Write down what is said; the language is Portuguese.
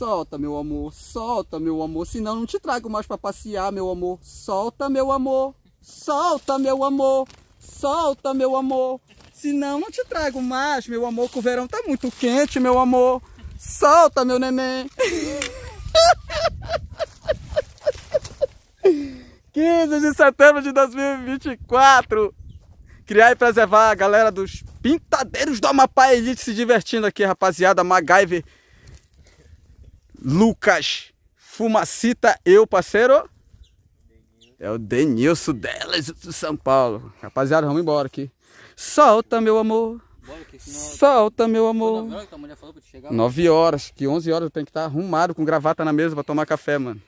Solta, meu amor, solta, meu amor, senão não te trago mais para passear, meu amor. Solta, meu amor, solta, meu amor, solta, meu amor, senão não te trago mais, meu amor, que o verão tá muito quente, meu amor. Solta, meu neném. de setembro de 2024. Criar e preservar a galera dos pintadeiros do Amapá Elite se divertindo aqui, rapaziada. MacGyver Lucas Fumacita, eu, parceiro. É o Denilson Delas do São Paulo. Rapaziada, vamos embora aqui. Solta, meu amor. Solta, meu amor. 9 horas, que 11 horas eu tenho que estar arrumado com gravata na mesa pra tomar café, mano.